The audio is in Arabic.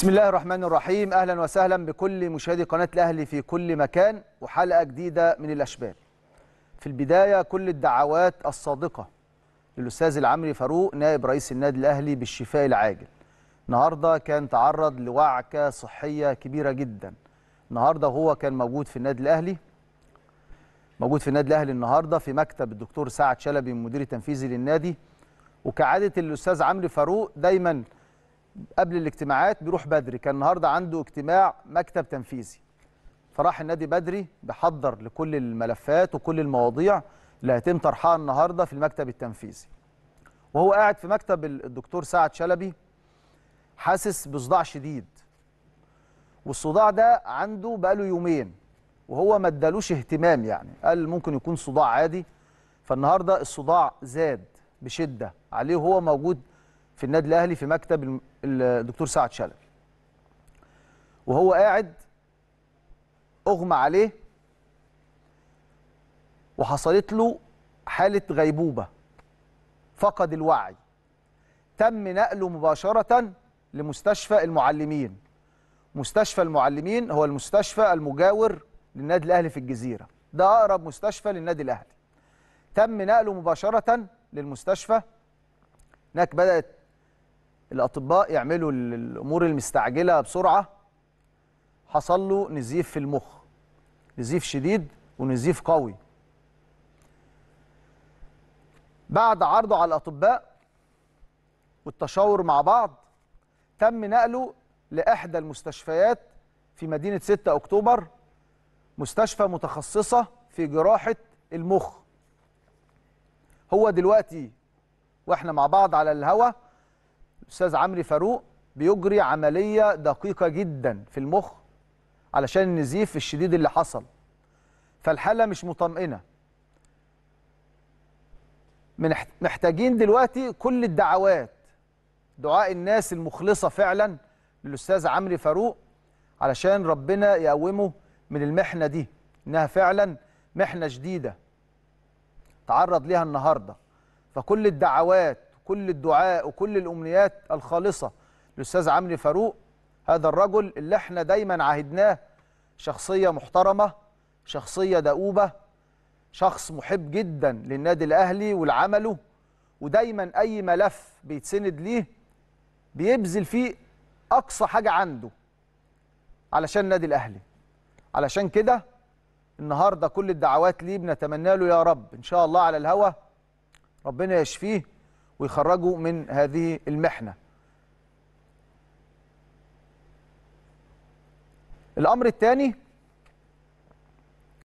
بسم الله الرحمن الرحيم اهلا وسهلا بكل مشاهدي قناه الاهلي في كل مكان وحلقه جديده من الاشبال في البدايه كل الدعوات الصادقه للاستاذ العمري فاروق نائب رئيس النادي الاهلي بالشفاء العاجل النهارده كان تعرض لوعكه صحيه كبيره جدا النهارده هو كان موجود في النادي الاهلي موجود في النادي الاهلي النهارده في مكتب الدكتور سعد شلبي المدير التنفيذي للنادي وكعاده الاستاذ عمرو فاروق دايما قبل الاجتماعات بيروح بدري كان النهارده عنده اجتماع مكتب تنفيذي فراح النادي بدري بيحضر لكل الملفات وكل المواضيع اللي هيتم طرحها النهارده في المكتب التنفيذي وهو قاعد في مكتب الدكتور سعد شلبي حاسس بصداع شديد والصداع ده عنده بقاله يومين وهو ما ادالوش اهتمام يعني قال ممكن يكون صداع عادي فالنهارده الصداع زاد بشده عليه وهو موجود في النادي الاهلي في مكتب الدكتور سعد شلبي وهو قاعد اغمى عليه وحصلت له حاله غيبوبه فقد الوعي تم نقله مباشره لمستشفى المعلمين مستشفى المعلمين هو المستشفى المجاور للنادي الاهلي في الجزيره ده اقرب مستشفى للنادي الاهلي تم نقله مباشره للمستشفى هناك بدات الاطباء يعملوا الامور المستعجله بسرعه حصل له نزيف في المخ نزيف شديد ونزيف قوي بعد عرضه على الاطباء والتشاور مع بعض تم نقله لاحدى المستشفيات في مدينه 6 اكتوبر مستشفى متخصصه في جراحه المخ هو دلوقتي واحنا مع بعض على الهوا الاستاذ عمرو فاروق بيجري عمليه دقيقه جدا في المخ علشان النزيف الشديد اللي حصل فالحاله مش مطمئنه محتاجين دلوقتي كل الدعوات دعاء الناس المخلصه فعلا للاستاذ عمرو فاروق علشان ربنا يقومه من المحنه دي انها فعلا محنه شديده تعرض ليها النهارده فكل الدعوات كل الدعاء وكل الامنيات الخالصه للاستاذ عمرو فاروق هذا الرجل اللي احنا دايما عهدناه شخصيه محترمه شخصيه دؤوبه شخص محب جدا للنادي الاهلي ولعمله ودايما اي ملف بيتسند ليه بيبذل فيه اقصى حاجه عنده علشان النادي الاهلي علشان كده النهارده كل الدعوات ليه بنتمنى له يا رب ان شاء الله على الهوى ربنا يشفيه ويخرجوا من هذه المحنة الأمر الثاني